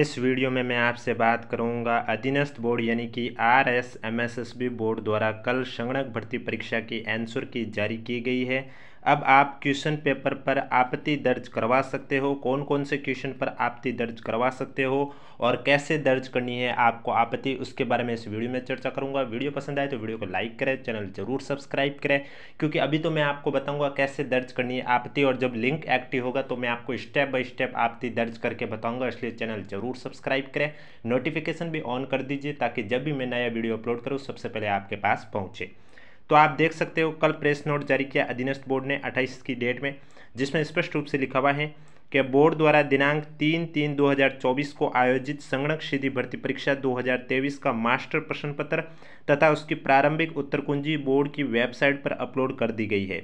इस वीडियो में मैं आपसे बात करूंगा अधीनस्थ बोर्ड यानी कि R S M S S B board द्वारा कल संगणक भर्ती परीक्षा की आंसर की जारी की गई है अब आप क्वेश्चन पेपर पर आपत्ति दर्ज करवा सकते हो कौन कौन से क्वेश्चन पर आपत्ति दर्ज करवा सकते हो और कैसे दर्ज करनी है आपको आपत्ति उसके बारे में इस वीडियो में चर्चा करूंगा वीडियो पसंद आए तो वीडियो को लाइक करें चैनल जरूर सब्सक्राइब करें क्योंकि अभी तो मैं आपको बताऊंगा कैसे दर्ज करनी है आपत्ति और जब लिंक एक्टिव होगा तो मैं आपको स्टेप बाई स्टेप आपत्ति दर्ज करके बताऊँगा इसलिए चैनल जरूर सब्सक्राइब करें नोटिफिकेशन भी ऑन कर दीजिए ताकि जब भी मैं नया वीडियो अपलोड करूँ सबसे पहले आपके पास पहुँचे तो आप देख सकते हो कल प्रेस नोट जारी किया अधीनस्थ बोर्ड ने अट्ठाईस की डेट में जिसमें स्पष्ट रूप से लिखा हुआ है कि बोर्ड द्वारा दिनांक तीन तीन 2024 को आयोजित संगणक सीधी भर्ती परीक्षा 2023 का मास्टर प्रश्न पत्र तथा उसकी प्रारंभिक उत्तर कुंजी बोर्ड की वेबसाइट पर अपलोड कर दी गई है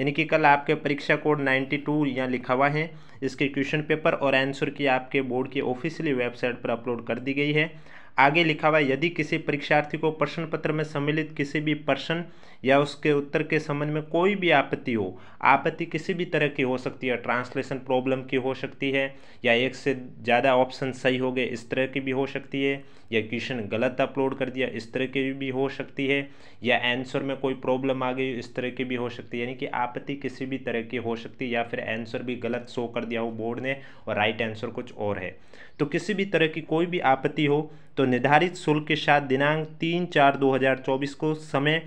यानी कि कल आपके परीक्षा कोड 92 टू यहाँ लिखा हुआ है इसके क्वेश्चन पेपर और आंसर की आपके बोर्ड की ऑफिशियली वेबसाइट पर अपलोड कर दी गई है आगे लिखा हुआ यदि किसी परीक्षार्थी को प्रश्न पत्र में सम्मिलित किसी भी प्रश्न या उसके उत्तर के संबंध में कोई भी आपत्ति हो आपत्ति किसी भी तरह की हो सकती है ट्रांसलेशन प्रॉब्लम की हो सकती है या एक से ज़्यादा ऑप्शन सही हो गए इस तरह की भी हो सकती है या क्वेश्चन गलत अपलोड कर दिया इस तरह की भी हो सकती है या आंसर में कोई प्रॉब्लम आ गई इस तरह की भी हो सकती है यानी कि आपत्ति किसी भी तरह की हो सकती है या फिर आंसर भी गलत शो कर दिया हो बोर्ड ने और राइट आंसर कुछ और है तो किसी भी तरह की कोई भी आपत्ति हो तो निर्धारित शुल्क के साथ दिनांक तीन चार दो हज़ार चौबीस को समय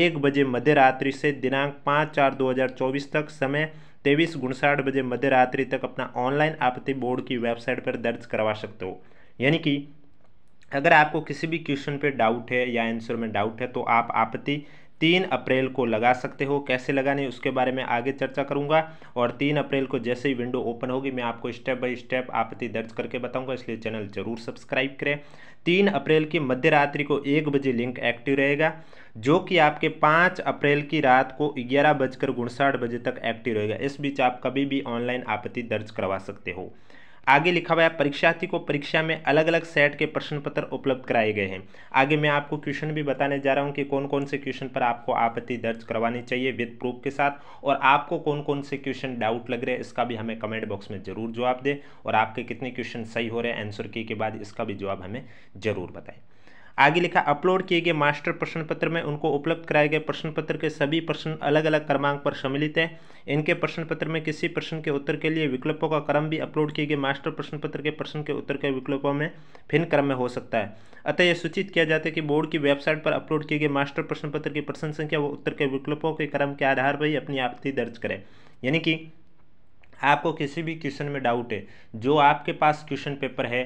एक बजे मध्य रात्रि से दिनांक पाँच चार दो हज़ार चौबीस तक समय तेईस गुणसाठ बजे मध्य रात्रि तक अपना ऑनलाइन आपत्ति बोर्ड की वेबसाइट पर दर्ज करवा सकते हो यानी कि अगर आपको किसी भी क्वेश्चन पे डाउट है या आंसर में डाउट है तो आप आपत्ति तीन अप्रैल को लगा सकते हो कैसे लगाने उसके बारे में आगे चर्चा करूंगा और तीन अप्रैल को जैसे ही विंडो ओपन होगी मैं आपको स्टेप बाय स्टेप आपत्ति दर्ज करके बताऊंगा इसलिए चैनल जरूर सब्सक्राइब करें तीन अप्रैल की मध्य रात्रि को एक बजे लिंक एक्टिव रहेगा जो कि आपके पाँच अप्रैल की रात को ग्यारह बजकर उनसाठ बजे तक एक्टिव रहेगा इस बीच आप कभी भी ऑनलाइन आपत्ति दर्ज करवा सकते हो आगे लिखा हुआ है परीक्षार्थी को परीक्षा में अलग अलग सेट के प्रश्न पत्र उपलब्ध कराए गए हैं आगे मैं आपको क्वेश्चन भी बताने जा रहा हूँ कि कौन कौन से क्वेश्चन पर आपको आपत्ति दर्ज करवानी चाहिए विद प्रूफ के साथ और आपको कौन कौन से क्वेश्चन डाउट लग रहे हैं इसका भी हमें कमेंट बॉक्स में जरूर जवाब दें और आपके कितने क्वेश्चन सही हो रहे हैं आंसर की के बाद इसका भी जवाब हमें जरूर बताएं आगे लिखा अपलोड किए गए मास्टर प्रश्न पत्र में उनको उपलब्ध कराए गए प्रश्न पत्र के सभी प्रश्न अलग अलग क्रमांक पर सम्मिलित हैं इनके प्रश्न पत्र में किसी प्रश्न के उत्तर के लिए विकल्पों का क्रम भी अपलोड किए गए मास्टर प्रश्न पत्र के प्रश्न के उत्तर के विकल्पों में भिन्न क्रम में हो सकता है अतः यह सूचित किया जाता है कि बोर्ड की वेबसाइट पर अपलोड किए गए मास्टर प्रश्न पत्र की प्रश्न संख्या व उत्तर के विकल्पों के क्रम के आधार पर ही अपनी आपत्ति दर्ज करें यानी कि आपको किसी भी क्वेश्चन में डाउट है जो आपके पास क्वेश्चन पेपर है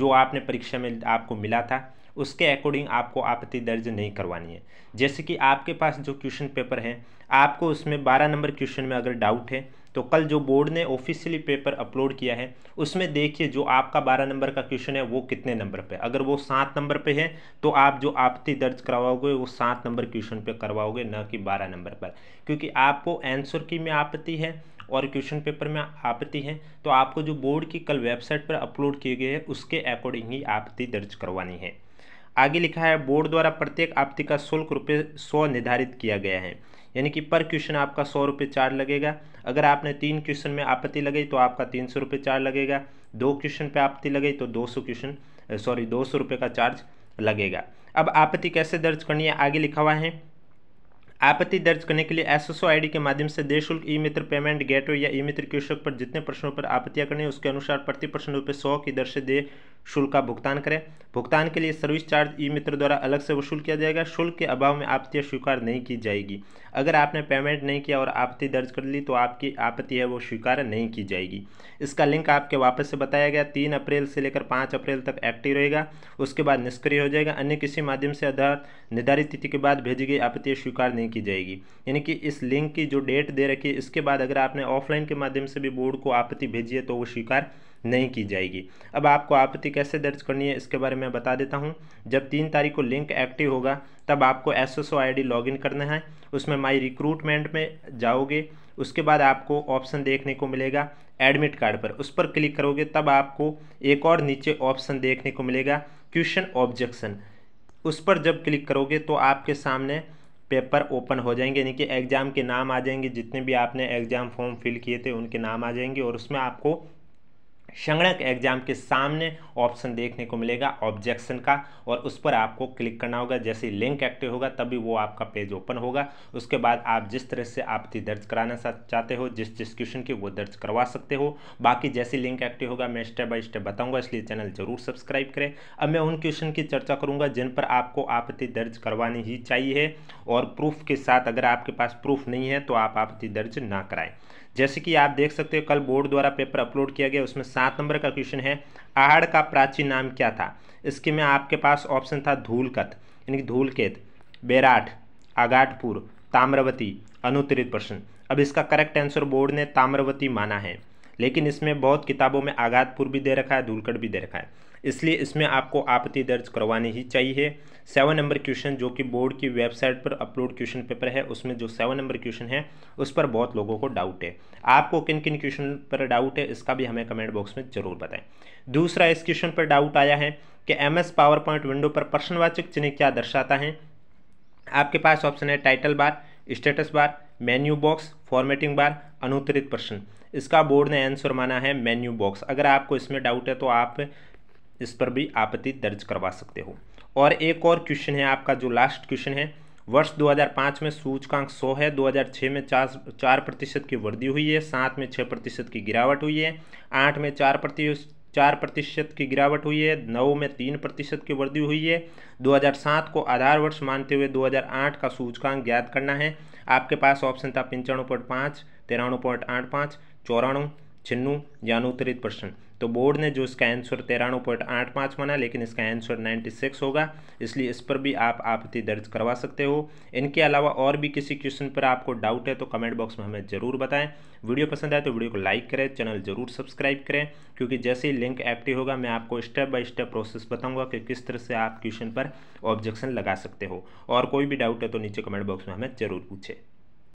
जो आपने परीक्षा में आपको मिला था उसके अकॉर्डिंग आपको आपत्ति दर्ज नहीं करवानी है जैसे कि आपके पास जो क्वेश्चन पेपर है आपको उसमें बारह नंबर क्वेश्चन में अगर डाउट है तो कल जो बोर्ड ने ऑफिशियली पेपर अपलोड किया है उसमें देखिए जो आपका बारह नंबर का क्वेश्चन है वो कितने नंबर पे अगर वो सात नंबर पे है तो आप जो आपत्ति दर्ज करवाओगे वो सात नंबर क्वेश्चन पे करवाओगे ना कि बारह नंबर पर क्योंकि आपको आंसर की में आपत्ति है और क्वेश्चन पेपर में आपत्ति है तो आपको जो बोर्ड की कल वेबसाइट पर अपलोड किए गए हैं उसके अकॉर्डिंग ही आपत्ति दर्ज करवानी है आगे लिखा है बोर्ड द्वारा प्रत्येक आपत्ति का शुल्क रुपये सौ निर्धारित किया गया है यानी कि पर क्वेश्चन आपका सौ रुपये चार्ज लगेगा अगर आपने तीन क्वेश्चन में आपत्ति लगाई तो आपका तीन सौ रुपये चार्ज लगेगा दो क्वेश्चन पे आपत्ति लगाई तो दो सौ क्वेश्चन सॉरी दो सौ रुपये का चार्ज लगेगा अब आपत्ति कैसे दर्ज करनी है आगे लिखा हुआ है आपत्ति दर्ज करने के लिए एसएसओ आईडी के माध्यम से देशुल्क ई मित्र पेमेंट गेटवे या ई मित्र क्वेश्चन पर जितने प्रश्नों पर आपत्तियां करनी है उसके अनुसार प्रति प्रश्न रुपये सौ की दर से दे शुल्क का भुगतान करें भुगतान के लिए सर्विस चार्ज ई मित्र द्वारा अलग से वसूल किया जाएगा शुल्क के अभाव में आपत्ति स्वीकार नहीं की जाएगी अगर आपने पेमेंट नहीं किया और आपत्ति दर्ज कर ली तो आपकी आपत्ति है वो स्वीकार नहीं की जाएगी इसका लिंक आपके वापस से बताया गया तीन अप्रैल से लेकर पाँच अप्रैल तक एक्टिव रहेगा उसके बाद निष्क्रिय हो जाएगा अन्य किसी माध्यम से आधार निर्धारित तिथि के बाद भेजी गई आपत्ति स्वीकार नहीं की जाएगी यानी कि इस लिंक की जो डेट दे रखी है इसके बाद अगर आपने ऑफलाइन के माध्यम से भी बोर्ड को आपत्ति भेजी है तो वो स्वीकार नहीं की जाएगी अब आपको आपत्ति कैसे दर्ज करनी है इसके बारे में बता देता हूँ जब तीन तारीख को लिंक एक्टिव होगा तब आपको S S O I D login करना है उसमें माई रिक्रूटमेंट में जाओगे उसके बाद आपको ऑप्शन देखने को मिलेगा एडमिट कार्ड पर उस पर क्लिक करोगे तब आपको एक और नीचे ऑप्शन देखने को मिलेगा क्वेश्चन ऑब्जेक्शन उस पर जब क्लिक करोगे तो आपके सामने पेपर ओपन हो जाएंगे यानी कि एग्ज़ाम के नाम आ जाएंगे जितने भी आपने एग्ज़ाम फॉर्म फिल किए थे उनके नाम आ जाएंगे और उसमें आपको संगणक एग्जाम के सामने ऑप्शन देखने को मिलेगा ऑब्जेक्शन का और उस पर आपको क्लिक करना होगा जैसे लिंक एक्टिव होगा तभी वो आपका पेज ओपन होगा उसके बाद आप जिस तरह से आपत्ति दर्ज कराना चाहते हो जिस जिस क्वेश्चन की वो दर्ज करवा सकते हो बाकी जैसे लिंक एक्टिव होगा मैं स्टेप बाय स्टेप बताऊंगा इसलिए चैनल जरूर सब्सक्राइब करें अब मैं उन क्वेश्चन की चर्चा करूँगा जिन पर आपको आपत्ति दर्ज करवानी ही चाहिए और प्रूफ के साथ अगर आपके पास प्रूफ नहीं है तो आप आपत्ति दर्ज ना कराएँ जैसे कि आप देख सकते हो कल बोर्ड द्वारा पेपर अपलोड किया गया उसमें सात नंबर का क्वेश्चन है आहड़ का प्राचीन नाम क्या था इसके में आपके पास ऑप्शन था धूलकत यानी कि धूलकेत बेराठ आगाटपुर ताम्रवती अनुत्तरित प्रश्न अब इसका करेक्ट आंसर बोर्ड ने ताम्रवती माना है लेकिन इसमें बहुत किताबों में आगातपुर भी दे रखा है धूलकट भी दे रखा है इसलिए इसमें आपको आपत्ति दर्ज करवानी ही चाहिए सेवन नंबर क्वेश्चन जो कि बोर्ड की वेबसाइट पर अपलोड क्वेश्चन पेपर है उसमें जो सेवन नंबर क्वेश्चन है उस पर बहुत लोगों को डाउट है आपको किन किन क्वेश्चन पर डाउट है इसका भी हमें कमेंट बॉक्स में जरूर बताएं दूसरा इस क्वेश्चन पर डाउट आया है कि M S power point window पर प्रश्नवाचक चिन्ह क्या दर्शाता है आपके पास ऑप्शन है title bar status bar menu box formatting bar अनुतरित प्रश्न इसका बोर्ड ने आंसर माना है मेन्यू बॉक्स अगर आपको इसमें डाउट है तो आप इस पर भी आपत्ति दर्ज करवा सकते हो और एक और क्वेश्चन है आपका जो लास्ट क्वेश्चन है वर्ष 2005 में सूचकांक 100 है 2006 में चार चार प्रतिशत की वृद्धि हुई है सात में छः प्रतिशत की गिरावट हुई है आठ में चार प्रति चार प्रतिशत की गिरावट हुई है नौ में तीन प्रतिशत की वृद्धि हुई है 2007 को आधार वर्ष मानते हुए 2008 का सूचकांक ज्ञात करना है आपके पास ऑप्शन था पंचानवे पॉइंट पाँच तिरानवे पॉइंट आठ पाँच चौरानवे छिन्नु यानुतरित प्रश्न तो बोर्ड ने जो इसका आंसर तेरानवे पॉइंट आठ पाँच माना लेकिन इसका आंसर नाइन्टी सिक्स होगा इसलिए इस पर भी आप आपत्ति दर्ज करवा सकते हो इनके अलावा और भी किसी क्वेश्चन पर आपको डाउट है तो कमेंट बॉक्स में हमें ज़रूर बताएं वीडियो पसंद आए तो वीडियो को लाइक करें चैनल ज़रूर सब्सक्राइब करें क्योंकि जैसे ही लिंक एक्टिव होगा मैं आपको स्टेप बाय स्टेप प्रोसेस बताऊँगा कि किस तरह से आप क्वेश्चन पर ऑब्जेक्शन लगा सकते हो और कोई भी डाउट है तो नीचे कमेंट बॉक्स में हमें ज़रूर पूछें